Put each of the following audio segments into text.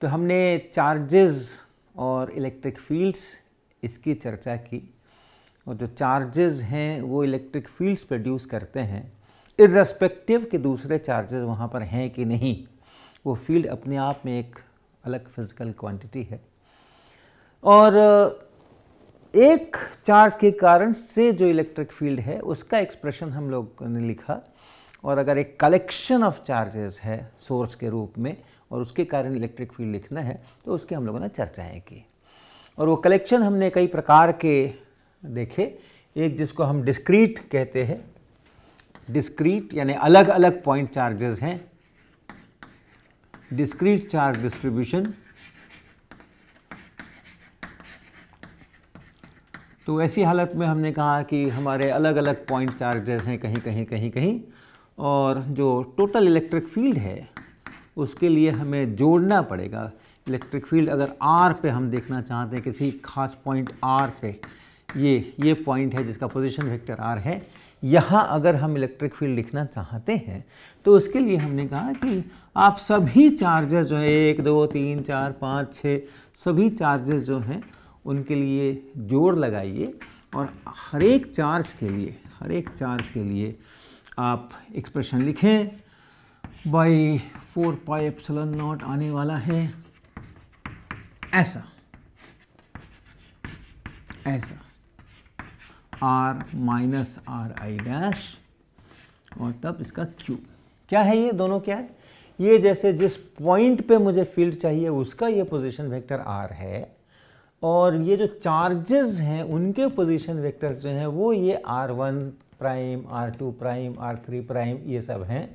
तो हमने चार्जेस और इलेक्ट्रिक फील्ड्स इसकी चर्चा की और जो चार्जेस हैं वो इलेक्ट्रिक फील्ड्स प्रोड्यूस करते हैं इरेस्पेक्टिव के दूसरे चार्जेस वहाँ पर हैं कि नहीं वो फील्ड अपने आप में एक अलग फिजिकल क्वांटिटी है और एक चार्ज के कारण से जो इलेक्ट्रिक फील्ड है उसका एक्सप्रेशन हम लोग ने लिखा और अगर एक कलेक्शन ऑफ चार्जेस है सोर्स के रूप में और उसके कारण इलेक्ट्रिक फील्ड लिखना है तो उसकी हम लोगों ने चर्चाएँ की और वो कलेक्शन हमने कई प्रकार के देखे एक जिसको हम डिस्क्रीट कहते हैं डिस्क्रीट यानी अलग अलग पॉइंट चार्जेस हैं डिस्क्रीट चार्ज डिस्ट्रीब्यूशन तो ऐसी हालत में हमने कहा कि हमारे अलग अलग पॉइंट चार्जेस हैं कहीं कहीं कहीं कहीं और जो टोटल इलेक्ट्रिक फील्ड है उसके लिए हमें जोड़ना पड़ेगा इलेक्ट्रिक फील्ड अगर आर पे हम देखना चाहते हैं किसी खास पॉइंट आर पे ये ये पॉइंट है जिसका पोजीशन वेक्टर आर है यहाँ अगर हम इलेक्ट्रिक फील्ड लिखना चाहते हैं तो उसके लिए हमने कहा कि आप सभी चार्जेस जो हैं एक दो तीन चार पाँच छः सभी चार्जेस जो हैं उनके लिए जोड़ लगाइए और हर एक चार्ज के लिए हर एक चार्ज के लिए आप एक्सप्रेशन लिखें by four pi epsilon naught आने वाला है ऐसा ऐसा r minus r i dash और तब इसका क्यू क्या है ये दोनों क्या है ये जैसे जिस पॉइंट पे मुझे फील्ड चाहिए उसका ये पोजीशन वेक्टर आर है और ये जो चार्जेस हैं उनके पोजीशन वेक्टर जो हैं वो ये r one prime r two prime r three prime ये सब हैं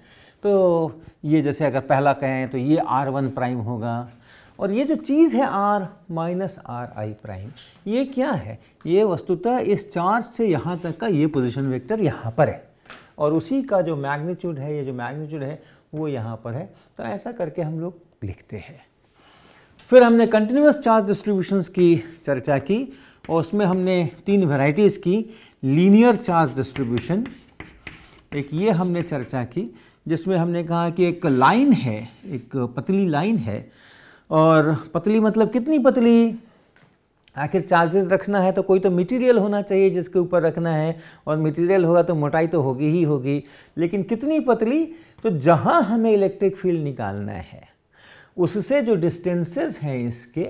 तो ये जैसे अगर पहला कहें तो ये आर वन प्राइम होगा और ये जो चीज़ है r minus r i prime ये क्या है ये वस्तुतः इस चार्ज से यहाँ तक का ये पोजीशन वेक्टर यहाँ पर है और उसी का जो मैग्नीट्यूड है ये जो मैग्नीट्यूड है वो यहाँ पर है तो ऐसा करके हम लोग लिखते हैं फिर हमने कंटिन्यूस चार्ज डिस्ट्रीब्यूशंस की चर्चा की और उसमें हमने तीन वेराइटीज़ की लीनियर चार्ज डिस्ट्रीब्यूशन एक ये हमने चर्चा की जिसमें हमने कहा कि एक लाइन है एक पतली लाइन है और पतली मतलब कितनी पतली आखिर चार्जेस रखना है तो कोई तो मटेरियल होना चाहिए जिसके ऊपर रखना है और मटेरियल होगा तो मोटाई तो होगी ही होगी लेकिन कितनी पतली तो जहाँ हमें इलेक्ट्रिक फील्ड निकालना है उससे जो डिस्टेंसेस हैं इसके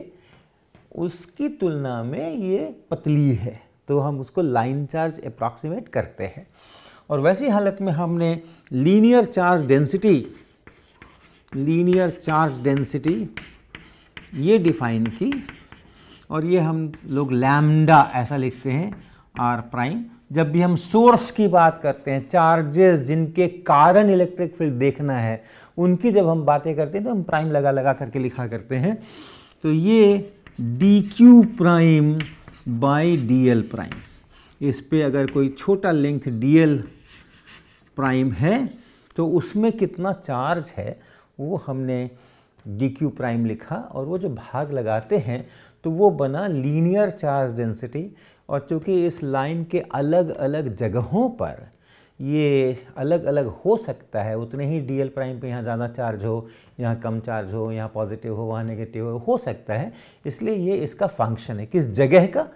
उसकी तुलना में ये पतली है तो हम उसको लाइन चार्ज अप्रॉक्सीमेट करते हैं और वैसी हालत में हमने linear charge density linear charge density ये डिफाइन की और ये हम लोग लैमडा ऐसा लिखते हैं आर प्राइम जब भी हम सोर्स की बात करते हैं चार्जेस जिनके कारण इलेक्ट्रिक फील्ड देखना है उनकी जब हम बातें करते हैं तो हम प्राइम लगा लगा करके लिखा करते हैं तो ये d q prime by d L prime इस पर अगर कोई छोटा लेंथ डी एल प्राइम है तो उसमें कितना चार्ज है वो हमने डी क्यू प्राइम लिखा और वो जो भाग लगाते हैं तो वो बना लीनियर चार्ज डेंसिटी और चूँकि इस लाइन के अलग अलग जगहों पर ये अलग अलग हो सकता है उतने ही डी एल प्राइम पे यहाँ ज़्यादा चार्ज हो यहाँ कम चार्ज हो यहाँ पॉजिटिव हो वहाँ नेगेटिव हो हो सकता है इसलिए ये इसका फंक्शन है किस जगह का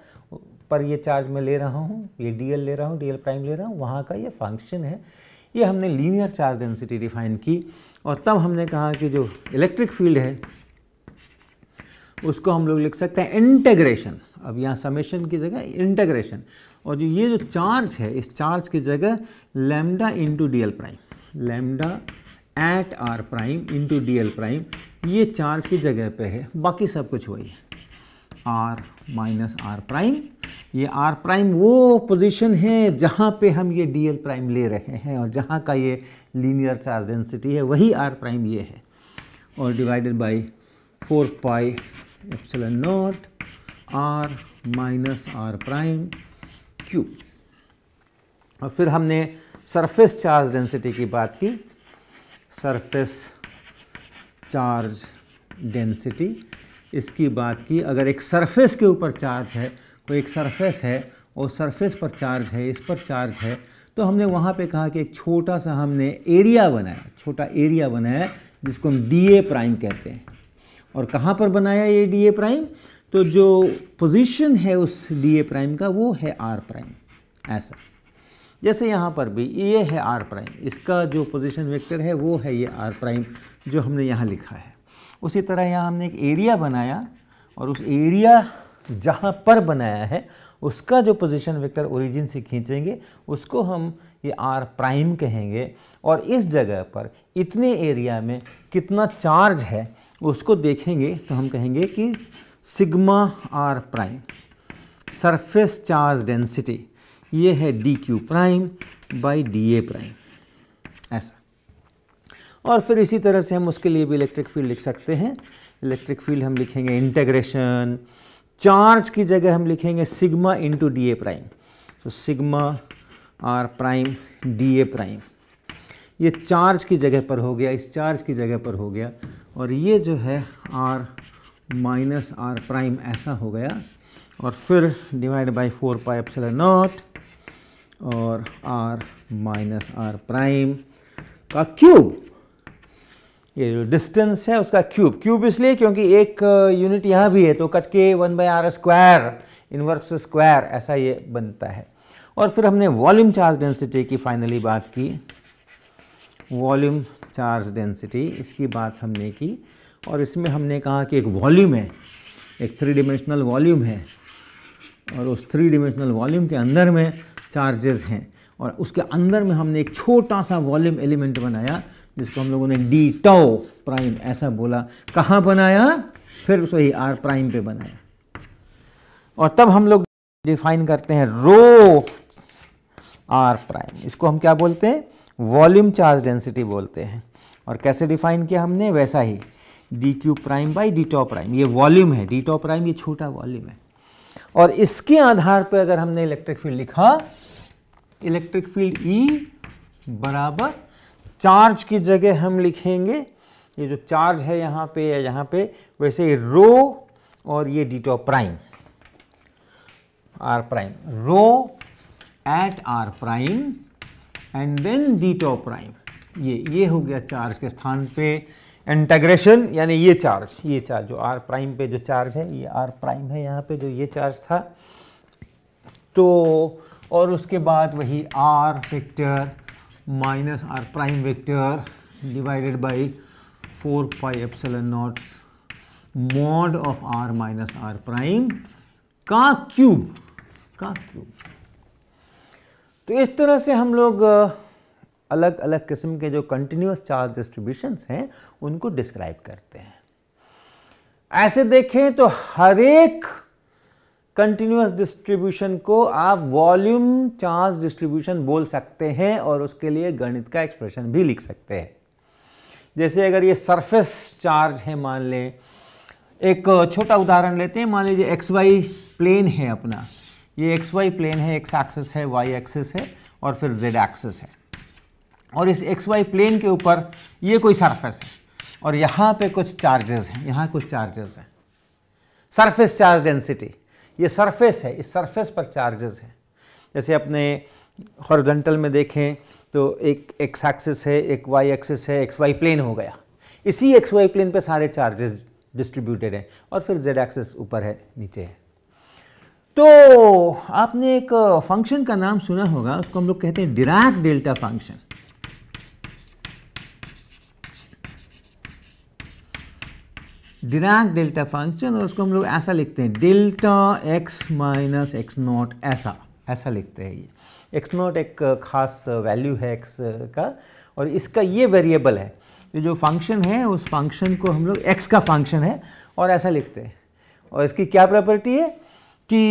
पर ये चार्ज मैं ले रहा हूँ ये डी एल ले रहा हूँ डी एल प्राइम ले रहा हूँ वहाँ का ये फंक्शन है ये हमने लीनियर चार्ज डेंसिटी डिफाइन की और तब हमने कहा कि जो इलेक्ट्रिक फील्ड है उसको हम लोग लिख सकते हैं इंटेग्रेशन अब यहाँ समेशन की जगह इंटेग्रेशन और जो ये जो चार्ज है इस चार्ज की जगह lambda into d L prime lambda at are prime into d L prime ये चार्ज की जगह पे है बाकी सब कुछ वही है आर माइनस आर प्राइम ये आर प्राइम वो पोजीशन है जहाँ पे हम ये डी एल प्राइम ले रहे हैं और जहाँ का ये लीनियर चार्ज डेंसिटी है वही आर प्राइम ये है और divided by four pi epsilon naught r minus are prime q और फिर हमने सरफेस चार्ज डेंसिटी की बात की सरफेस चार्ज डेंसिटी इसकी बात की अगर एक सरफेस के ऊपर चार्ज है कोई एक सरफेस है और सरफेस पर चार्ज है इस पर चार्ज है तो हमने वहाँ पे कहा कि एक छोटा सा हमने एरिया बनाया छोटा एरिया बनाया जिसको हम डी ए प्राइम कहते हैं और कहाँ पर बनाया ये डी ए प्राइम तो जो पोजीशन है उस डी ए प्राइम का वो है आर प्राइम ऐसा जैसे यहाँ पर भी ये है आर प्राइम इसका जो पोजीशन वेक्टर है वो है ये आर प्राइम जो हमने यहाँ लिखा है उसी तरह यहाँ हमने एक एरिया बनाया और उस एरिया जहाँ पर बनाया है उसका जो पोजीशन वेक्टर ओरिजिन से खींचेंगे उसको हम ये आर प्राइम कहेंगे और इस जगह पर इतने एरिया में कितना चार्ज है उसको देखेंगे तो हम कहेंगे कि sigma r prime surface charge density ये है d q prime by d a prime ऐसा और फिर इसी तरह से हम उसके लिए भी इलेक्ट्रिक फील्ड लिख सकते हैं इलेक्ट्रिक फील्ड हम लिखेंगे इंटेग्रेशन चार्ज की जगह हम लिखेंगे sigma into d a prime तो sigma r prime d a prime ये चार्ज की जगह पर हो गया इस चार्ज की जगह पर हो गया और ये जो है आर माइनस आर प्राइम ऐसा हो गया और फिर divide by four pi epsilon naught और आर माइनस आर प्राइम का क्यूब ये जो डिस्टेंस है उसका क्यूब क्यूब इसलिए क्योंकि एक यूनिट यहाँ भी है तो कट के one by r square inverse square ऐसा ये बनता है और फिर हमने वॉल्यूम चार्ज डेंसिटी की फाइनली बात की वॉल्यूम चार्ज डेंसिटी इसकी बात हमने की और इसमें हमने कहा कि एक वॉल्यूम है एक थ्री डिमेंशनल वॉल्यूम है और उस थ्री डिमेंशनल वॉल्यूम के अंदर में चार्जेस हैं और उसके अंदर में हमने एक छोटा सा वॉल्यूम एलिमेंट बनाया जिसको हम लोगों ने डी टाओ प्राइम ऐसा बोला कहाँ बनाया फिर सही आर प्राइम पे बनाया और तब हम लोग डिफाइन करते हैं रो आर प्राइम इसको हम क्या बोलते हैं वॉल्यूम चार्ज डेंसिटी बोलते हैं और कैसे डिफाइन किया हमने वैसा ही d q prime by d tau prime ये वॉल्यूम है डी टॉ प्राइम ये छोटा वॉल्यूम है और इसके आधार पर अगर हमने इलेक्ट्रिक फील्ड लिखा इलेक्ट्रिक फील्ड ई e बराबर चार्ज की जगह हम लिखेंगे ये जो चार्ज है यहाँ पे या यहाँ पे वैसे रो और ये d tau prime r prime rho at are prime and then d tau prime ये ये हो गया चार्ज के स्थान पे इंटेग्रेशन यानी ये चार्ज ये चार्ज जो आर प्राइम पे जो चार्ज है ये आर प्राइम है यहाँ पे जो ये चार्ज था तो और उसके बाद वही r factor minus are prime vector divided by four pi epsilon naught mod of r minus are prime का क्यूब का क्यूब तो इस तरह से हम लोग अलग अलग किस्म के जो कंटिन्यूस चार्ज डिस्ट्रीब्यूशंस हैं उनको डिस्क्राइब करते हैं ऐसे देखें तो हर एक कंटिन्यूस डिस्ट्रीब्यूशन को आप वॉल्यूम चार्ज डिस्ट्रीब्यूशन बोल सकते हैं और उसके लिए गणित का एक्सप्रेशन भी लिख सकते हैं जैसे अगर ये सरफेस चार्ज है मान लें एक छोटा उदाहरण लेते हैं मान लीजिए एक्स वाई प्लेन है अपना ये एक्स वाई प्लेन है एक्स एक्सेस है वाई एक्सेस है और फिर जेड एक्सेस है और इस एक्स वाई प्लेन के ऊपर ये कोई सरफेस है और यहाँ पे कुछ चार्जेस हैं यहाँ कुछ चार्जेस हैं सरफेस चार्ज डेंसिटी ये सरफेस है इस सरफेस पर चार्जेस हैं जैसे अपने हॉरिजॉन्टल में देखें तो एक एक्स एक्सिस है एक वाई एक्सिस है एक्स वाई प्लेन हो गया इसी एक्स वाई प्लेन पे सारे चार्जेस डिस्ट्रीब्यूटेड हैं और फिर जेड एक्सिस ऊपर है नीचे है तो आपने एक फंक्शन का नाम सुना होगा उसको हम लोग कहते हैं Dirac delta function Dirac delta function और उसको हम लोग ऐसा लिखते हैं delta x minus x naught ऐसा ऐसा लिखते हैं ये एक्स नॉट एक खास वैल्यू है एक्स का और इसका ये वेरिएबल है ये जो फंक्शन है उस फंक्शन को हम लोग एक्स का फंक्शन है और ऐसा लिखते हैं और इसकी क्या प्रॉपर्टी है कि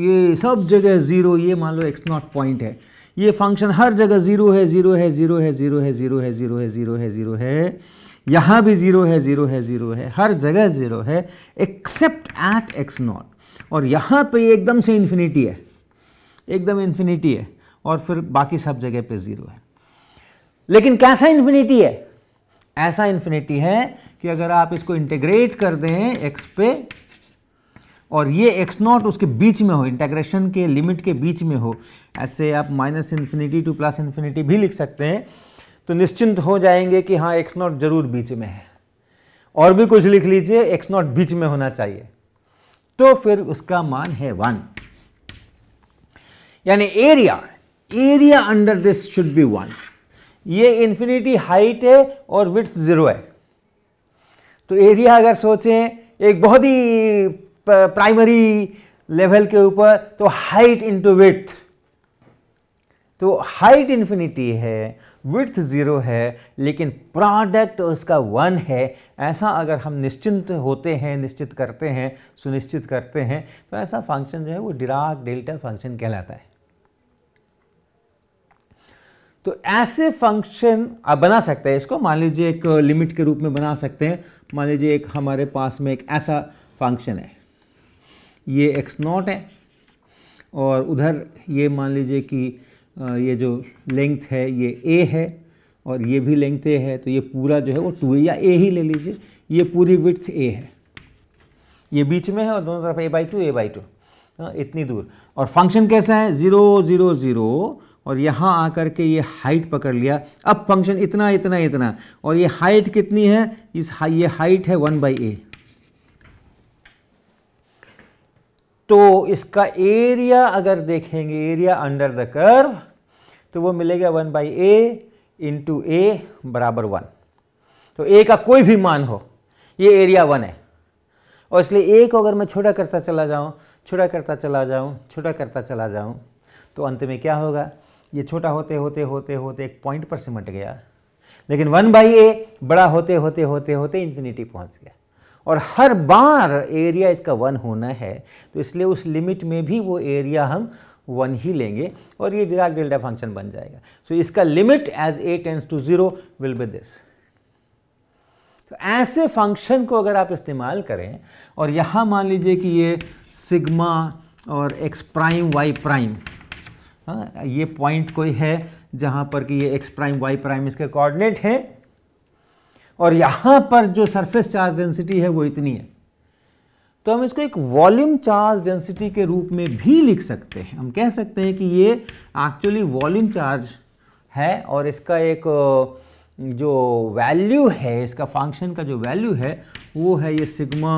ये सब जगह ज़ीरो ये मान लो एक्स नॉट पॉइंट है ये फंक्शन हर जगह ज़ीरो है ज़ीरो है ज़ीरो है ज़ीरो है ज़ीरो है ज़ीरो है ज़ीरो है ज़ीरो है ज़ीरो है यहाँ भी ज़ीरो है ज़ीरो है ज़ीरो है हर जगह ज़ीरो है एक्सेप्ट एट एक्स नॉट और यहाँ पे एकदम से इन्फिनिटी है एकदम इन्फिनिटी है और फिर बाकी सब जगह पे ज़ीरो है लेकिन कैसा इन्फिनिटी है ऐसा इन्फिनिटी है कि अगर आप इसको इंटीग्रेट कर दें एक्स पे और ये एक्स नॉट उसके बीच में हो इंटेग्रेशन के लिमिट के बीच में हो ऐसे आप minus infinity to plus infinity भी लिख सकते हैं तो निश्चिंत हो जाएंगे कि हाँ एक्स नॉट जरूर बीच में है और भी कुछ लिख लीजिए एक्स नॉट बीच में होना चाहिए तो फिर उसका मान है वन यानी area area under this should be one ये इन्फिनिटी हाइट है और विथ जीरो है तो एरिया अगर सोचें एक बहुत ही प्राइमरी लेवल के ऊपर तो हाइट इंटू विथ तो हाइट इन्फिनिटी है विथ ज़ीरो है लेकिन प्रोडक्ट उसका वन है ऐसा अगर हम निश्चिंत होते हैं निश्चित करते हैं सुनिश्चित करते हैं तो ऐसा फंक्शन जो है वो डिराक डेल्टा फंक्शन कहलाता है तो ऐसे फंक्शन आप बना सकते हैं इसको मान लीजिए एक लिमिट के रूप में बना सकते हैं मान लीजिए एक हमारे पास में एक ऐसा फंक्शन है ये एक्स नॉट है और उधर ये मान लीजिए कि ये जो लेंथ है ये ए है और ये भी लेंथ ए है तो ये पूरा जो है वो टू ए या ए ही ले लीजिए ये पूरी विथ ए है ये बीच में है और दोनों तरफ a by two a by two इतनी दूर और फंक्शन कैसा है ज़ीरो ज़ीरो ज़ीरो और यहाँ आकर के ये हाइट पकड़ लिया अब फंक्शन इतना इतना इतना और ये हाइट कितनी है इस हा, ये हाइट है वन बाई ए तो इसका एरिया अगर देखेंगे एरिया अंडर द कर्व तो वो मिलेगा one by a into a बराबर वन तो ए का कोई भी मान हो ये एरिया वन है और इसलिए ए को अगर मैं छोटा करता चला जाऊँ छोटा करता चला जाऊँ छोटा करता चला जाऊँ तो अंत में क्या होगा ये छोटा होते होते होते होते एक पॉइंट पर सिमट गया लेकिन वन बाई ए बड़ा होते होते होते होते इन्फिनिटी पहुंच गया और हर बार एरिया इसका वन होना है तो इसलिए उस लिमिट में भी वो एरिया हम वन ही लेंगे और ये डिराक डेल्टा फंक्शन बन जाएगा सो so, इसका limit as a tends to zero will be this तो ऐसे फंक्शन को अगर आप इस्तेमाल करें और यहाँ मान लीजिए कि ये सिग्मा और एक्स प्राइम वाई प्राइम हाँ ये पॉइंट कोई है जहाँ पर कि ये एक्स प्राइम वाई प्राइम इसके कोऑर्डिनेट हैं और यहाँ पर जो सरफेस चार्ज डेंसिटी है वो इतनी है तो हम इसको एक वॉल्यूम चार्ज डेंसिटी के रूप में भी लिख सकते हैं हम कह सकते हैं कि ये एक्चुअली वॉल्यूम चार्ज है और इसका एक जो वैल्यू है इसका फंक्शन का जो वैल्यू है वो है ये सिग्मा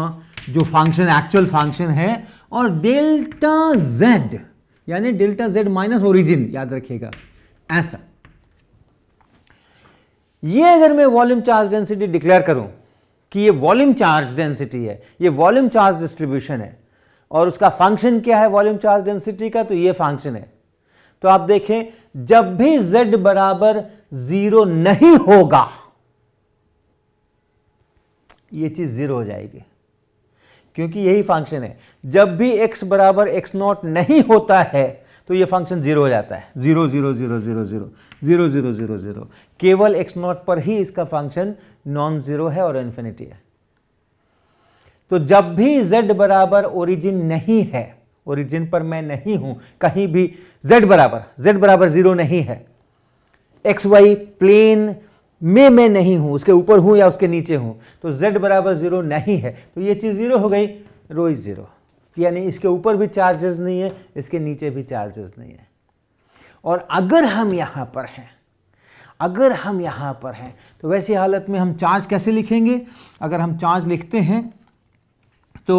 जो फंक्शन एक्चुअल फंक्शन है और डेल्टा जेड यानी डेल्टा जेड माइनस ओरिजिन याद रखिएगा ऐसा ये अगर मैं वॉल्यूम चार्ज डेंसिटी डिक्लेयर करूं कि ये वॉल्यूम चार्ज डेंसिटी है ये वॉल्यूम चार्ज डिस्ट्रीब्यूशन है और उसका फंक्शन क्या है वॉल्यूम चार्ज डेंसिटी का तो ये फंक्शन है तो आप देखें जब भी z बराबर जीरो नहीं होगा ये चीज जीरो हो जाएगी क्योंकि यही फंक्शन है जब भी x बराबर एक्स नॉट नहीं होता है तो ये फंक्शन जीरो हो जाता है zero zero zero zero zero zero zero zero zero केवल एक्स नॉट पर ही इसका फंक्शन नॉन जीरो है और इन्फिनिटी है तो जब भी z बराबर ओरिजिन नहीं है ओरिजिन पर मैं नहीं हूं कहीं भी z बराबर z बराबर जीरो नहीं है एक्स वाई प्लेन में मैं नहीं हूं उसके ऊपर हूं या उसके नीचे हूं तो z बराबर जीरो नहीं है तो ये चीज़ जीरो हो गई रो इज जीरो यानी इसके ऊपर भी चार्जेस नहीं है इसके नीचे भी चार्जेस नहीं है और अगर हम यहाँ पर हैं अगर हम यहाँ पर हैं तो वैसी हालत में हम चार्ज कैसे लिखेंगे अगर हम चार्ज लिखते हैं तो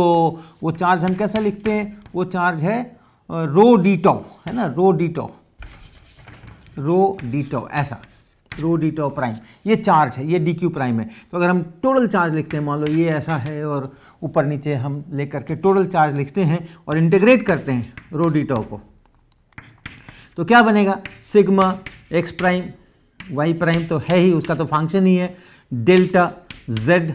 वो चार्ज हम कैसा लिखते हैं वो चार्ज है रो डीटो है ना रो डीटो रो डीटो ऐसा रो डीटो प्राइम ये चार्ज है ये डी क्यू प्राइम है तो अगर हम टोटल चार्ज लिखते हैं मान लो ये ऐसा है और ऊपर नीचे हम लेकर के टोटल चार्ज लिखते हैं और इंटीग्रेट करते हैं रो डीटो को तो क्या बनेगा sigma x prime y prime तो है ही उसका तो फंक्शन ही है डेल्टा जेड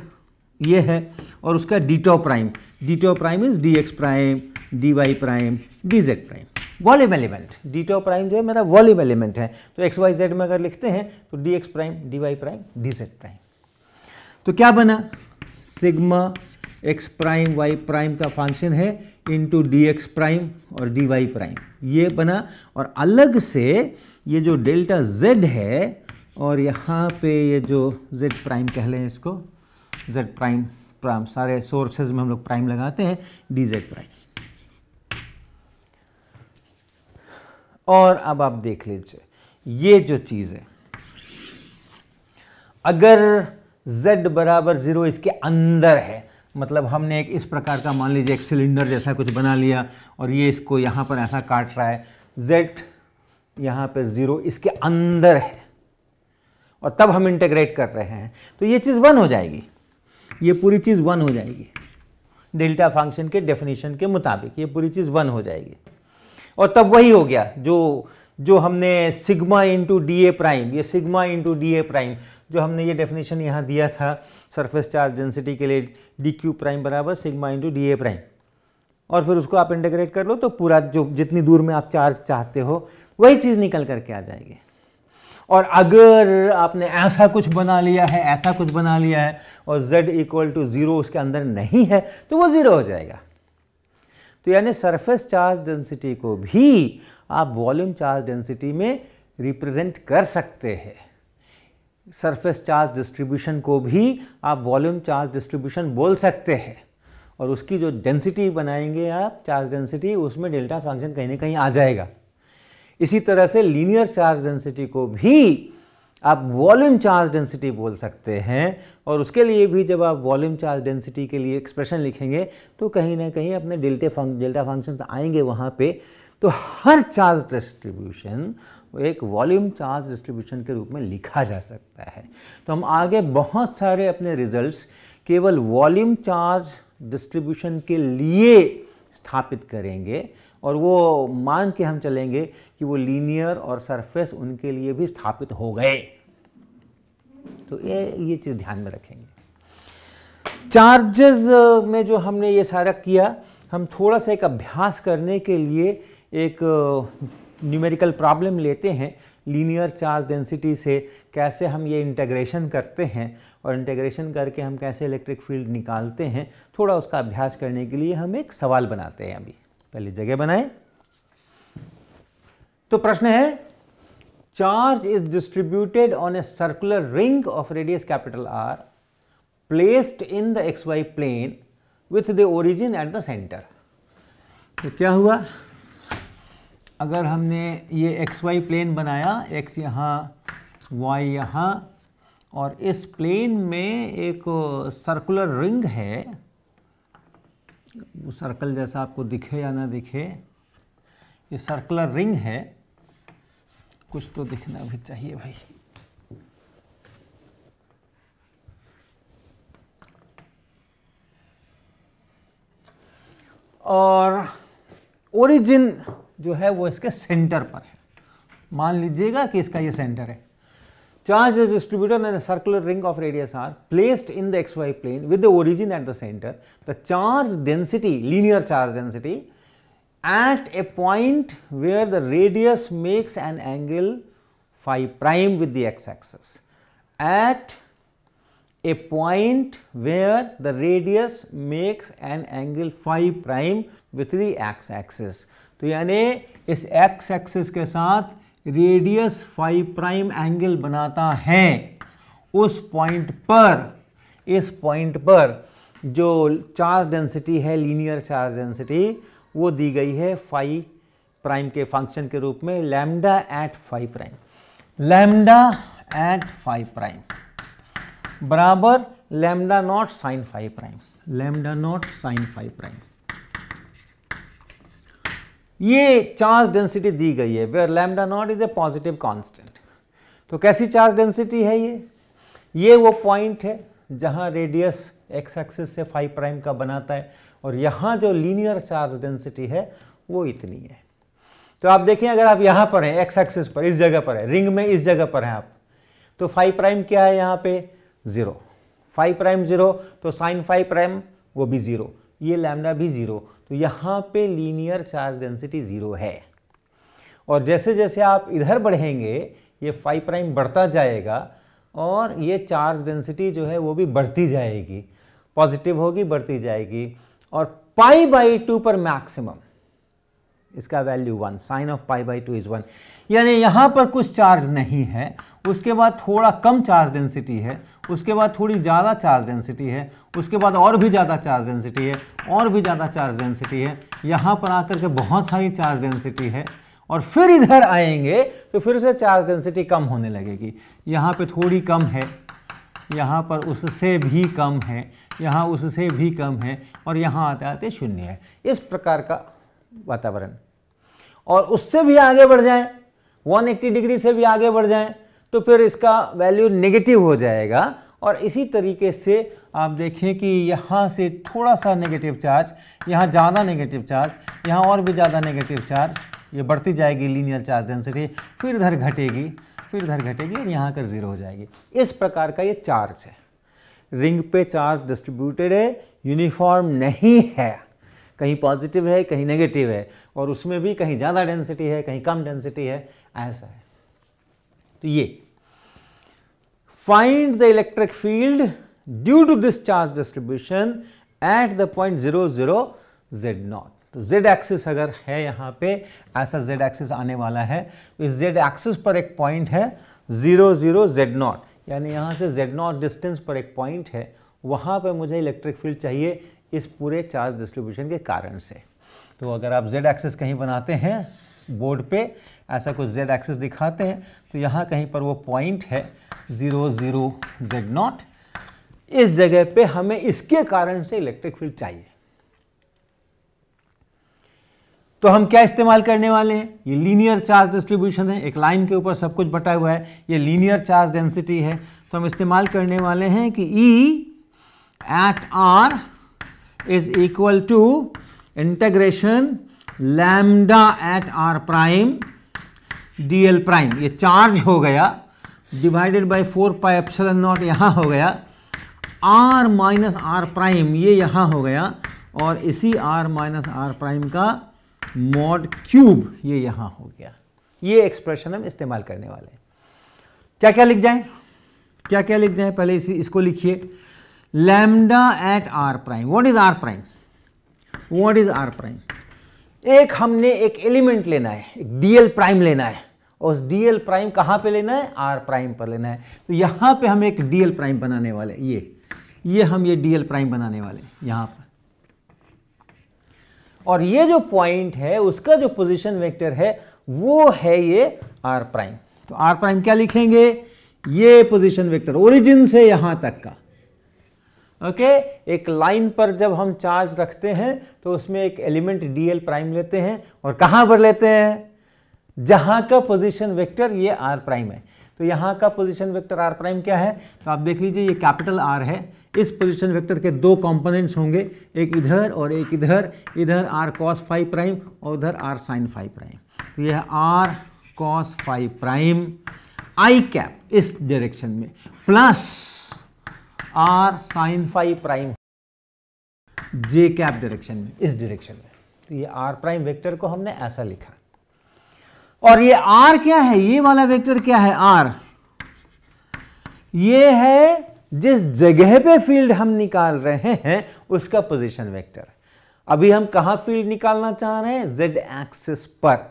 ये है और उसका d tau prime d tau prime means d x prime d y prime d z prime volume element d tau prime जो है मेरा वॉल्यूम एलिमेंट है तो एक्स वाई जेड में अगर लिखते हैं तो d x prime d y prime d z prime तो क्या बना sigma x prime y prime का फंक्शन है इंटू डी एक्स प्राइम और डी वाई प्राइम ये बना और अलग से ये जो डेल्टा जेड है और यहाँ पे ये जो जेड प्राइम कह लें इसको जेड प्राइम प्राइम सारे सोर्सेज में हम लोग प्राइम लगाते हैं डी जेड प्राइम और अब आप देख लीजिए ये जो चीज़ है अगर z बराबर ज़ीरो इसके अंदर है मतलब हमने एक इस प्रकार का मान लीजिए एक सिलेंडर जैसा कुछ बना लिया और ये इसको यहाँ पर ऐसा काट रहा है जेड यहाँ पे ज़ीरो इसके अंदर है और तब हम इंटेग्रेट कर रहे हैं तो ये चीज़ वन हो जाएगी ये पूरी चीज़ वन हो जाएगी डेल्टा फंक्शन के डेफिनेशन के मुताबिक ये पूरी चीज़ वन हो जाएगी और तब वही हो गया जो जो हमने sigma into d a prime ये sigma into d a prime जो हमने ये डेफिनेशन यहाँ दिया था सरफेस चार्ज डेंसिटी के लिए डी क्यू प्राइम बराबर sigma into d a prime और फिर उसको आप इंटीग्रेट कर लो तो पूरा जो जितनी दूर में आप चार्ज चाहते हो वही चीज़ निकल करके आ जाएगी और अगर आपने ऐसा कुछ बना लिया है ऐसा कुछ बना लिया है और z इक्वल टू ज़ीरो उसके अंदर नहीं है तो वो ज़ीरो हो जाएगा तो यानी सरफेस चार्ज डेंसिटी को भी आप वॉल्यूम चार्ज डेंसिटी में रिप्रेजेंट कर सकते हैं सरफेस चार्ज डिस्ट्रीब्यूशन को भी आप वॉल्यूम चार्ज डिस्ट्रीब्यूशन बोल सकते हैं और उसकी जो डेंसिटी बनाएंगे आप चार्ज डेंसिटी उसमें डेल्टा फंक्शन कहीं ना कहीं आ जाएगा इसी तरह से लीनियर चार्ज डेंसिटी को भी आप वॉल्यूम चार्ज डेंसिटी बोल सकते हैं और उसके लिए भी जब आप वॉल्यूम चार्ज डेंसिटी के लिए एक्सप्रेशन लिखेंगे तो कहीं ना कहीं अपने डेल्टे फंक डेल्टा फंक्शंस आएंगे वहाँ पे तो हर चार्ज डिस्ट्रीब्यूशन एक वॉल्यूम चार्ज डिस्ट्रीब्यूशन के रूप में लिखा जा सकता है तो हम आगे बहुत सारे अपने रिजल्ट्स केवल वॉल्यूम चार्ज डिस्ट्रीब्यूशन के लिए स्थापित करेंगे और वो मान के हम चलेंगे कि वो लीनियर और सरफेस उनके लिए भी स्थापित हो गए तो ये ये चीज़ ध्यान में रखेंगे चार्जेस में जो हमने ये सारा किया हम थोड़ा सा एक अभ्यास करने के लिए एक न्यूमेरिकल प्रॉब्लम लेते हैं लीनियर चार्ज डेंसिटी से कैसे हम ये इंटेग्रेशन करते हैं और इंटेग्रेशन करके हम कैसे इलेक्ट्रिक फील्ड निकालते हैं थोड़ा उसका अभ्यास करने के लिए हम एक सवाल बनाते हैं अभी पहले जगह बनाएं तो प्रश्न है charge is distributed on a circular ring of radius capital R placed in the x Y plane with the origin at the centre तो क्या हुआ अगर हमने ये एक्स वाई प्लेन बनाया एक्स यहाँ वाई यहाँ और इस प्लेन में एक सर्कुलर रिंग है वो सर्कल जैसा आपको दिखे या ना दिखे ये सर्कुलर रिंग है कुछ तो दिखना भी चाहिए भाई और ओरिजिन जो है वो इसके सेंटर पर है मान लीजिएगा कि इसका ये सेंटर है charge distributor and circular ring of radius r placed in the x Y plane with the origin at the centre the charge density linear charge density at a point where the radius makes an angle phi prime with the x axis at a point where the radius makes an angle phi prime with the x axis तो यानी इस x axis के साथ radius five prime angle बनाता है उस point पर इस पॉइंट पर जो चार्ज डेंसिटी है लीनियर चार्ज डेंसिटी वो दी गई है फाइव प्राइम के फंक्शन के रूप में lambda at phi prime lambda at phi prime बराबर lambda naught sine five prime lambda naught sine five prime ये चार्ज डेंसिटी दी गई है where lambda naught is a positive constant तो कैसी चार्ज डेंसिटी है ये ये वो पॉइंट है जहां रेडियस एक्स एक्सिस से फाइव प्राइम का बनाता है और यहाँ जो लीनियर चार्ज डेंसिटी है वो इतनी है तो आप देखें अगर आप यहाँ पर हैं एक्स एक्सिस पर इस जगह पर है रिंग में इस जगह पर हैं आप तो फाइव प्राइम क्या है यहाँ पे ज़ीरो फाइव प्राइम ज़ीरो तो साइन फाइव प्राइम वो भी ज़ीरो ये लैमडा भी ज़ीरो तो यहाँ पे लीनियर चार्ज डेंसिटी ज़ीरो है और जैसे जैसे आप इधर बढ़ेंगे ये फाइव प्राइम बढ़ता जाएगा और ये चार्ज डेंसिटी जो है वो भी बढ़ती जाएगी पॉजिटिव होगी बढ़ती जाएगी और पाई बाई टू पर मैक्सिमम इसका value one sine of pi by two is one यानी यहाँ पर कुछ चार्ज नहीं है उसके बाद थोड़ा कम चार्ज डेंसिटी है उसके बाद थोड़ी ज़्यादा चार्ज डेंसिटी है उसके बाद और भी ज़्यादा चार्ज डेंसिटी है और भी ज़्यादा चार्ज डेंसिटी है यहाँ पर आकर के बहुत सारी चार्ज डेंसिटी है और फिर इधर आएंगे तो फिर उसे चार्ज डेंसिटी कम होने लगेगी यहाँ पर थोड़ी कम है यहाँ पर उससे भी कम है यहाँ उससे भी कम है और यहाँ आते आते शून्य है इस प्रकार का वातावरण और उससे भी आगे बढ़ जाएं 180 डिग्री से भी आगे बढ़ जाएं तो फिर इसका वैल्यू नेगेटिव हो जाएगा और इसी तरीके से आप देखें कि यहाँ से थोड़ा सा नेगेटिव चार्ज यहाँ ज़्यादा नेगेटिव चार्ज यहाँ और भी ज़्यादा नेगेटिव चार्ज ये बढ़ती जाएगी लीनियर चार्ज डेंसिटी फिर इधर घटेगी फिर इधर घटेगी और यहाँ कर ज़ीरो हो जाएगी इस प्रकार का ये चार्ज है रिंग पे चार्ज डिस्ट्रीब्यूटेड है यूनिफॉर्म नहीं है कहीं पॉजिटिव है कहीं नेगेटिव है और उसमें भी कहीं ज़्यादा डेंसिटी है कहीं कम डेंसिटी है ऐसा है तो ये find the electric field due to this charge distribution at the point 00 z naught. तो z एक्सिस अगर है यहाँ पे ऐसा z एक्सिस आने वाला है तो इस z एक्सिस पर एक पॉइंट है 00 जेड नॉट यानी यहाँ से z नॉट डिस्टेंस पर एक पॉइंट है वहाँ पे मुझे इलेक्ट्रिक फील्ड चाहिए इस पूरे चार्ज डिस्ट्रीब्यूशन के कारण से तो अगर आप z एक्सिस कहीं बनाते हैं बोर्ड पे ऐसा कुछ z एक्सिस दिखाते हैं तो यहाँ कहीं पर वो पॉइंट है ज़ीरो ज़ीरो जेड नॉट इस जगह पे हमें इसके कारण से इलेक्ट्रिक फील्ड चाहिए तो हम क्या इस्तेमाल करने वाले हैं ये लीनियर चार्ज डिस्ट्रीब्यूशन है एक लाइन के ऊपर सब कुछ बटा हुआ है ये लीनियर चार्ज डेंसिटी है तो हम इस्तेमाल करने वाले हैं कि E at R is equal to integration lambda at are prime D L prime ये चार्ज हो गया divided by four pi epsilon naught यहाँ हो गया आर माइनस आर प्राइम ये यहाँ हो गया और इसी आर माइनस आर प्राइम का मॉड क्यूब ये यहाँ हो गया ये एक्सप्रेशन हम इस्तेमाल करने वाले हैं क्या क्या लिख जाए क्या क्या लिख जाए पहले इसी इसको लिखिए lambda at are prime what is R prime what is R prime एक हमने एक एलिमेंट लेना है एक डीएल प्राइम लेना है और डी एल प्राइम कहाँ पे लेना है आर प्राइम पर लेना है तो यहाँ पे हम एक डी एल प्राइम बनाने वाले ये ये हम ये डी एल प्राइम बनाने वाले यहाँ पर और ये जो पॉइंट है उसका जो पोजीशन वेक्टर है वो है ये आर प्राइम तो आर प्राइम क्या लिखेंगे ये पोजीशन वेक्टर ओरिजिन से यहाँ तक का ओके okay, एक लाइन पर जब हम चार्ज रखते हैं तो उसमें एक एलिमेंट डीएल प्राइम लेते हैं और कहां पर लेते हैं जहां का पोजीशन वेक्टर ये आर प्राइम है तो यहां का पोजीशन वेक्टर आर प्राइम क्या है तो आप देख लीजिए ये कैपिटल आर है इस पोजीशन वेक्टर के दो कंपोनेंट्स होंगे एक इधर और एक इधर इधर आर कॉस फाइव प्राइम और उधर आर साइन फाइव प्राइम तो यह R cos five prime I cap इस डायरेक्शन में plus R sine five prime J cap direction में इस डायरेक्शन में तो ये आर प्राइम वेक्टर को हमने ऐसा लिखा और ये आर क्या है ये वाला वेक्टर क्या है आर ये है जिस जगह पे फील्ड हम निकाल रहे हैं उसका पोजीशन वेक्टर अभी हम कहा फील्ड निकालना चाह रहे हैं जेड एक्सिस पर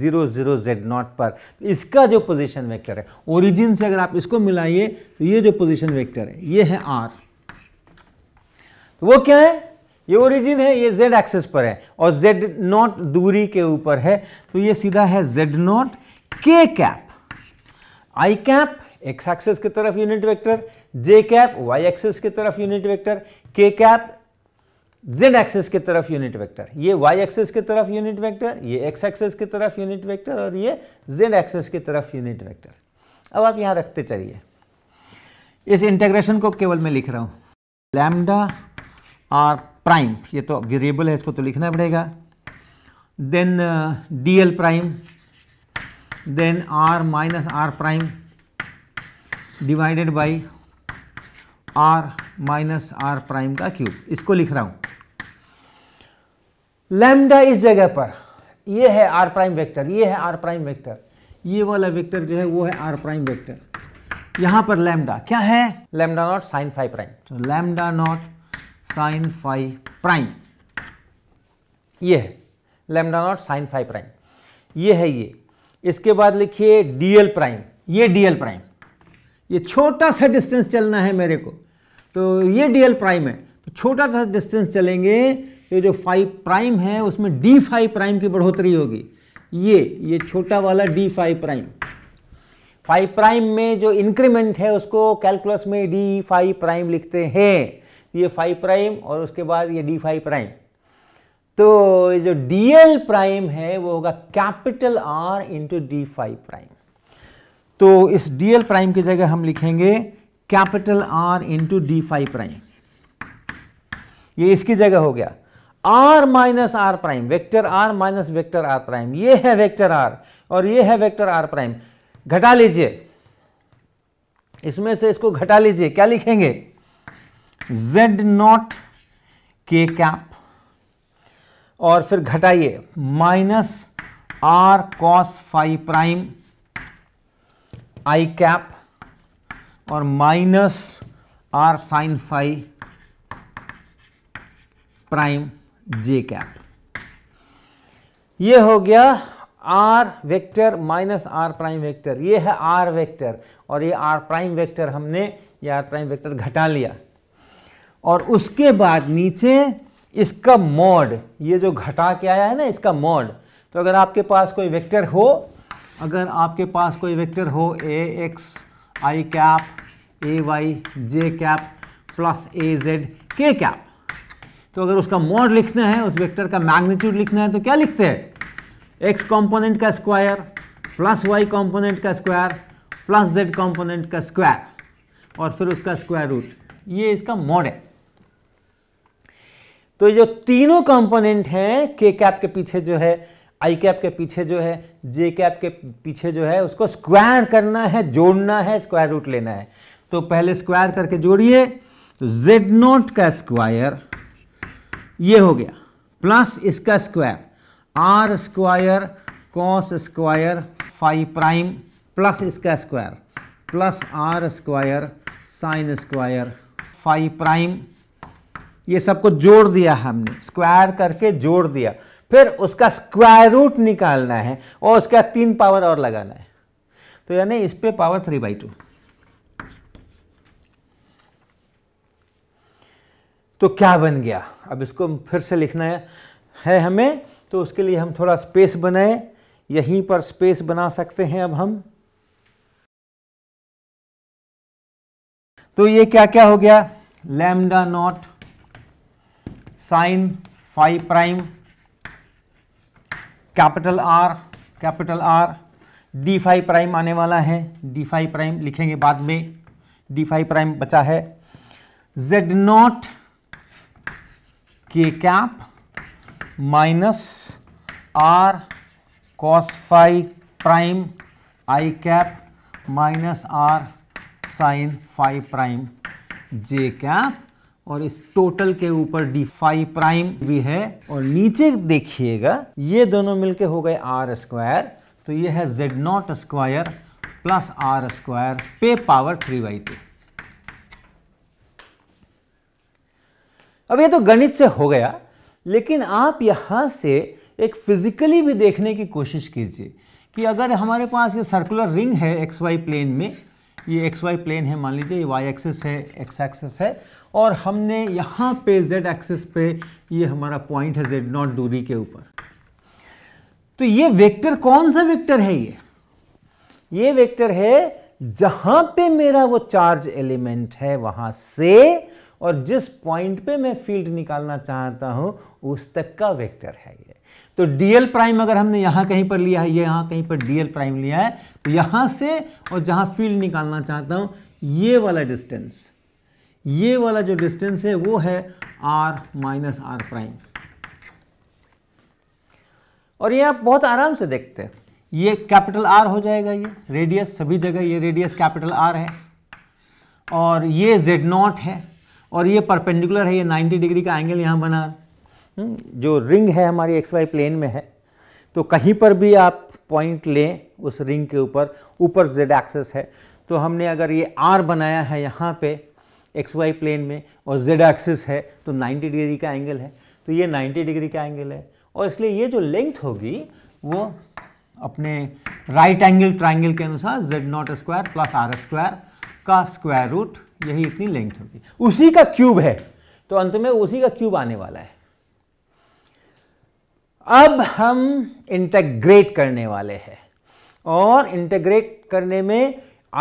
जीरो जीरो जेड नॉट पर इसका जो पोजीशन वेक्टर है ओरिजिन से अगर आप इसको मिलाइए तो ये जो पोजीशन वेक्टर है ये है आर तो वो क्या है ये ओरिजिन है ये जेड एक्सेस पर है और जेड नॉट दूरी के ऊपर है तो ये सीधा है Z naught K cap I cap X axis की तरफ unit vector J cap Y axis की तरफ unit vector K cap Z axis की तरफ यूनिट वेक्टर ये वाई एक्सेस की तरफ यूनिट वेक्टर ये एक्स एक्सेस की तरफ यूनिट वेक्टर और ये जेड एक्सेस की तरफ यूनिट वेक्टर अब आप यहां रखते चलिए इस इंटेग्रेशन को केवल मैं लिख रहा हूं लैम्डा आर प्राइम ये तो वेरिएबल है इसको तो लिखना पड़ेगा then D L prime then R minus are prime divided by R minus are prime का क्यूब इसको लिख रहा हूं लैम्डा इस जगह पर ये है आर प्राइम वेक्टर ये है आर प्राइम वेक्टर ये वाला वेक्टर जो है वो है आर प्राइम वेक्टर यहां पर लैम्डा क्या है lambda naught sine five prime lambda lambda naught sine five prime ये है lambda naught sine five prime ये है ये इसके बाद लिखिए डीएल प्राइम ये डीएल प्राइम ये छोटा सा डिस्टेंस चलना है मेरे को तो ये डीएल प्राइम है तो छोटा सा डिस्टेंस चलेंगे ये जो फाइव प्राइम है उसमें डी फाइव प्राइम की बढ़ोतरी होगी ये ये छोटा वाला D five prime five prime में जो इंक्रीमेंट है उसको कैलकुलस में डी फाइव प्राइम लिखते हैं ये फाइव प्राइम और उसके बाद ये डी फाइव प्राइम तो जो डी एल प्राइम है वो होगा capital R into D five prime तो इस डी एल प्राइम की जगह हम लिखेंगे capital R into D five prime ये इसकी जगह हो गया R minus are prime vector R minus vector R prime ये है वेक्टर आर और ये है वेक्टर आर प्राइम घटा लीजिए इसमें से इसको घटा लीजिए क्या लिखेंगे z नॉट के कैप और फिर घटाइए minus R cos five prime I cap और minus R sine five prime J cap ये हो गया R vector minus are prime vector ये है आर वेक्टर और ये आर प्राइम वेक्टर हमने ये आर प्राइम वेक्टर घटा लिया और उसके बाद नीचे इसका मॉड ये जो घटा के आया है ना इसका मॉड तो अगर आपके पास कोई वेक्टर हो अगर आपके पास कोई वेक्टर हो A X I cap A Y J cap plus A Z K cap तो अगर उसका मॉड लिखना है उस वेक्टर का मैग्नीट्यूड लिखना है तो क्या लिखते हैं एक्स कंपोनेंट का स्क्वायर प्लस वाई कंपोनेंट का स्क्वायर प्लस जेड कंपोनेंट का स्क्वायर और फिर उसका स्क्वायर रूट ये इसका मॉड है तो ये जो तीनों कंपोनेंट हैं के कैप के पीछे जो है आई कैप के पीछे जो है जे कैप के पीछे जो है उसको स्क्वायर करना है जोड़ना है स्क्वायर रूट लेना है तो पहले स्क्वायर करके जोड़िए तो जेड नोट का स्क्वायर ये हो गया प्लस इसका square R square cos square five prime plus इसका square plus R square sine square five prime ये सबको जोड़ दिया हमने स्क्वायर करके जोड़ दिया फिर उसका स्क्वायर रूट निकालना है और उसका तीन पावर और लगाना है तो यानी इस पे पावर थ्री बाई टू तो क्या बन गया अब इसको फिर से लिखना है, है हमें तो उसके लिए हम थोड़ा स्पेस बनाए यहीं पर स्पेस बना सकते हैं अब हम तो ये क्या क्या हो गया lambda naught sine five prime capital R capital R D five prime आने वाला है डी फाइव प्राइम लिखेंगे बाद में डी फाइव प्राइम बचा है Z naught K cap minus R cos five prime I cap minus R sine five prime J cap और इस टोटल के ऊपर डी फाइव प्राइम भी है और नीचे देखिएगा ये दोनों मिलके हो गए आर स्क्वायर तो ये है Z naught square plus R square पे पावर थ्री बाई टू अब ये तो गणित से हो गया लेकिन आप यहां से एक फिजिकली भी देखने की कोशिश कीजिए कि अगर हमारे पास ये सर्कुलर रिंग है एक्स वाई प्लेन में ये एक्स वाई प्लेन है मान लीजिए ये वाई एक्सेस है एक्स एक्सेस है और हमने यहाँ पे z एक्सिस पे ये हमारा पॉइंट है z नॉट दूरी के ऊपर तो ये वेक्टर कौन सा वेक्टर है ये ये वेक्टर है जहां पे मेरा वो चार्ज एलिमेंट है वहां से और जिस पॉइंट पे मैं फील्ड निकालना चाहता हूं उस तक का वेक्टर है ये तो डीएल प्राइम अगर हमने यहां कहीं पर लिया है ये यहां कहीं पर डीएल प्राइम लिया है तो यहां से और जहां फील्ड निकालना चाहता हूं ये वाला डिस्टेंस ये वाला जो डिस्टेंस है वो है आर माइनस आर प्राइम और ये आप बहुत आराम से देखते हैं ये कैपिटल आर हो जाएगा ये रेडियस सभी जगह ये रेडियस कैपिटल आर है और ये जेड नॉट है और ये परपेंडिकुलर है ये 90 डिग्री का एंगल यहाँ बना हम्म, जो रिंग है हमारी एक्स वाई प्लेन में है तो कहीं पर भी आप पॉइंट लें उस रिंग के ऊपर ऊपर जेड एक्सेस है तो हमने अगर ये आर बनाया है यहाँ पे एक्स वाई प्लेन में और जेड एक्सिस है तो 90 डिग्री का एंगल है तो ये 90 डिग्री का एंगल है और इसलिए ये जो लेंथ होगी वो अपने राइट एंगल ट्राइंगल के अनुसार Z naught square plus R square का स्क्वायर रूट यही इतनी लेंथ होगी उसी का क्यूब है तो अंत में उसी का क्यूब आने वाला है अब हम इंटेग्रेट करने वाले हैं और इंटेग्रेट करने में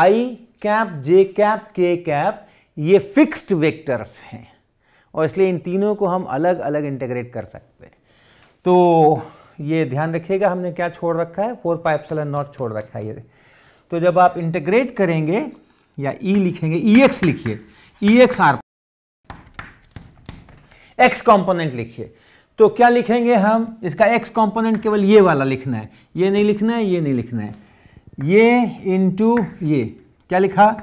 I cap J cap K cap ये फिक्स्ड वेक्टर्स हैं और इसलिए इन तीनों को हम अलग अलग इंटेग्रेट कर सकते हैं तो ये ध्यान रखिएगा हमने क्या छोड़ रखा है फोर पाइप सेलन नॉट छोड़ रखा है ये तो जब आप इंटेग्रेट करेंगे या ई e लिखेंगे ई e एक्स लिखिए E X R X component लिखिए तो क्या लिखेंगे हम इसका एक्स कॉम्पोनेंट केवल ये वाला लिखना है ये नहीं लिखना है ये नहीं लिखना है ये इंटू ये क्या लिखा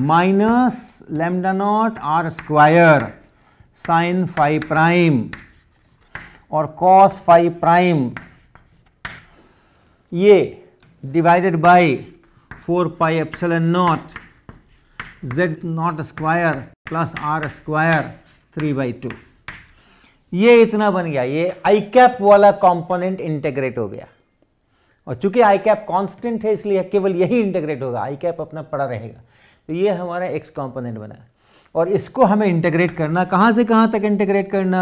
minus lambda naught R square sine five prime और कॉस फाइव प्राइम ये divided by four pi epsilon naught Z naught square plus R square three by two ये इतना बन गया ये आई कैप वाला कंपोनेंट इंटेग्रेट हो गया और चूंकि आई कैप कॉन्स्टेंट है इसलिए केवल यही इंटेग्रेट होगा आई कैप अपना पड़ा रहेगा तो ये हमारा एक्स कॉम्पोनेंट बना और इसको हमें इंटीग्रेट करना कहाँ से कहाँ तक इंटीग्रेट करना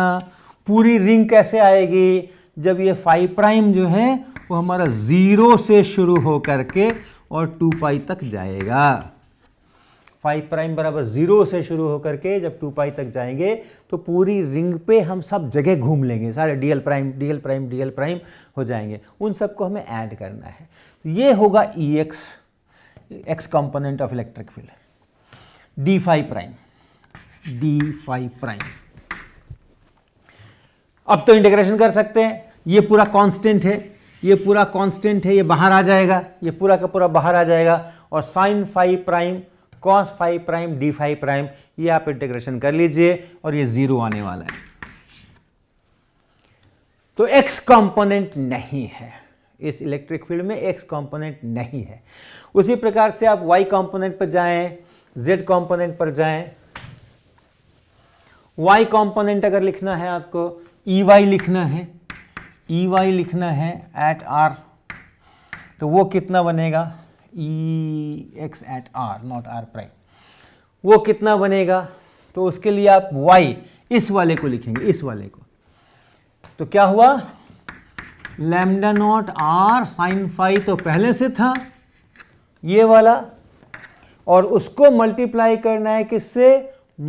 पूरी रिंग कैसे आएगी जब ये फाइव प्राइम जो है वो हमारा ज़ीरो से शुरू हो करके और टू पाई तक जाएगा फाइव प्राइम बराबर ज़ीरो से शुरू होकर के जब टू पाई तक जाएंगे तो पूरी रिंग पे हम सब जगह घूम लेंगे सारे D L prime D L prime D L prime हो जाएंगे उन सबको हमें ऐड करना है ये होगा E X X component of electric field D five prime D five prime अब तो इंटीग्रेशन कर सकते हैं ये पूरा कांस्टेंट है ये पूरा कांस्टेंट है ये बाहर आ जाएगा ये पूरा का पूरा बाहर आ जाएगा और sine five prime cos five prime D five prime ये आप इंटीग्रेशन कर लीजिए और ये जीरो आने वाला है तो एक्स कंपोनेंट नहीं है इस इलेक्ट्रिक फील्ड में एक्स कंपोनेंट नहीं है उसी प्रकार से आप वाई कंपोनेंट पर जाएं z कंपोनेंट पर जाएं y कंपोनेंट अगर लिखना है आपको ई e वाई लिखना है ई e वाई लिखना है एट आर तो वो कितना बनेगा E X at R not R prime वो कितना बनेगा तो उसके लिए आप y इस वाले को लिखेंगे इस वाले को तो क्या हुआ lambda naught R sine five तो पहले से था ये वाला और उसको मल्टीप्लाई करना है किससे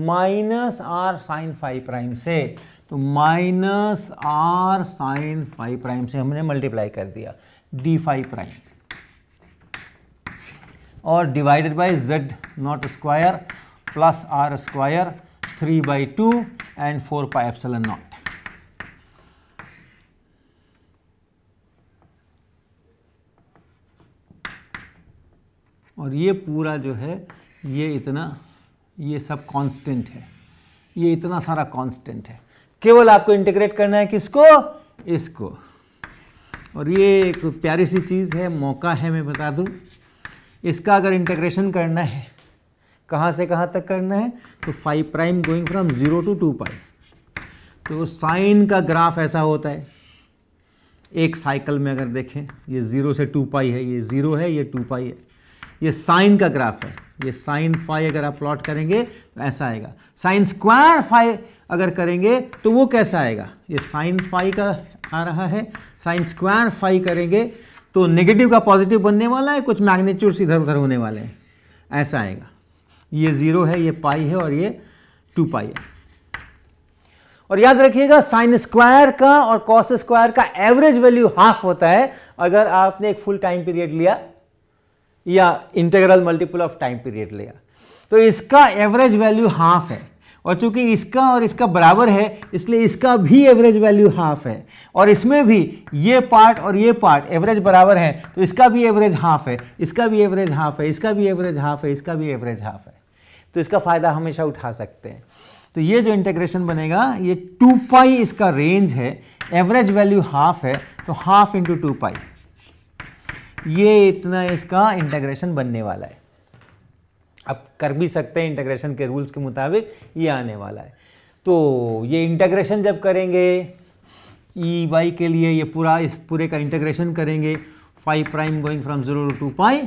minus R sine five prime से तो minus R sine five prime से हमने मल्टीप्लाई कर दिया डी फाइव प्राइम और divided by Z naught square plus R square three by two and four pi epsilon naught और ये पूरा जो है ये इतना ये सब कांस्टेंट है ये इतना सारा कांस्टेंट है केवल आपको इंटीग्रेट करना है किसको इसको और ये एक प्यारी सी चीज़ है मौका है मैं बता दूँ इसका अगर इंटीग्रेशन करना है कहाँ से कहाँ तक करना है तो five prime going from zero to two pi तो साइन का ग्राफ ऐसा होता है एक साइकिल में अगर देखें ये ज़ीरो से टू पाई है ये ज़ीरो है ये टू पाई है ये साइन का ग्राफ है ये साइन फाइव अगर आप प्लॉट करेंगे तो ऐसा आएगा साइन स्क्वायर फाइव अगर करेंगे तो वो कैसा आएगा ये साइन फाइव का आ रहा है साइन स्क्वायर फाइव करेंगे तो नेगेटिव का पॉजिटिव बनने वाला है कुछ मैग्नीट्यूड्स इधर उधर होने वाले हैं ऐसा आएगा ये ज़ीरो है ये पाई है और ये टू पाई है और याद रखिएगा साइन स्क्वायर का और कॉस स्क्वायर का एवरेज वैल्यू हाफ होता है अगर आपने एक फुल टाइम पीरियड लिया या integral multiple of time period लिया तो इसका एवरेज वैल्यू हाफ है और चूंकि इसका और इसका बराबर है इसलिए इसका भी एवरेज वैल्यू हाफ है और इसमें भी ये पार्ट और ये पार्ट एवरेज बराबर तो है तो इसका भी एवरेज हाफ है इसका भी एवरेज हाफ है इसका भी एवरेज हाफ है इसका भी एवरेज हाफ है तो इसका फ़ायदा हमेशा उठा सकते हैं तो ये जो इंटेग्रेशन बनेगा ये टू पाई इसका रेंज है एवरेज वैल्यू हाफ है तो हाफ इंटू टू पाई ये इतना इसका इंटेग्रेशन बनने वाला है अब कर भी सकते हैं इंटेग्रेशन के रूल्स के मुताबिक ये आने वाला है तो ये इंटेग्रेशन जब करेंगे ई e वाई के लिए ये पूरा इस पूरे का इंटेग्रेशन करेंगे five prime going from zero to pi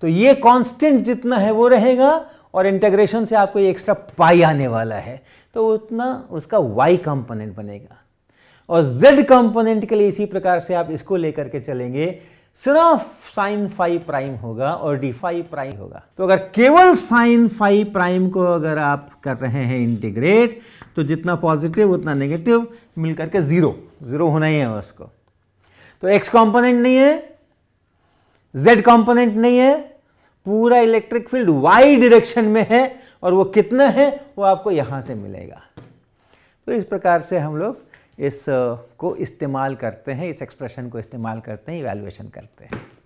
तो ये कांस्टेंट जितना है वो रहेगा और इंटेग्रेशन से आपको ये एक्स्ट्रा पाई आने वाला है तो उतना उसका वाई कंपोनेंट बनेगा और जेड कंपोनेंट के लिए इसी प्रकार से आप इसको लेकर के चलेंगे सिर्फ साइन फाइव प्राइम होगा और डी फाइव प्राइम होगा तो अगर केवल साइन फाइव प्राइम को अगर आप कर रहे हैं इंटीग्रेट तो जितना पॉजिटिव उतना नेगेटिव मिलकर के ज़ीरो ज़ीरो होना ही है उसको तो एक्स कॉम्पोनेंट नहीं है जेड कॉम्पोनेंट नहीं है पूरा इलेक्ट्रिक फील्ड वाई डिरेक्शन में है और वो कितना है वो आपको यहां से मिलेगा तो इस प्रकार से हम लोग इस को इस्तेमाल करते हैं इस एक्सप्रेशन को इस्तेमाल करते हैं इवेल्यूएशन करते हैं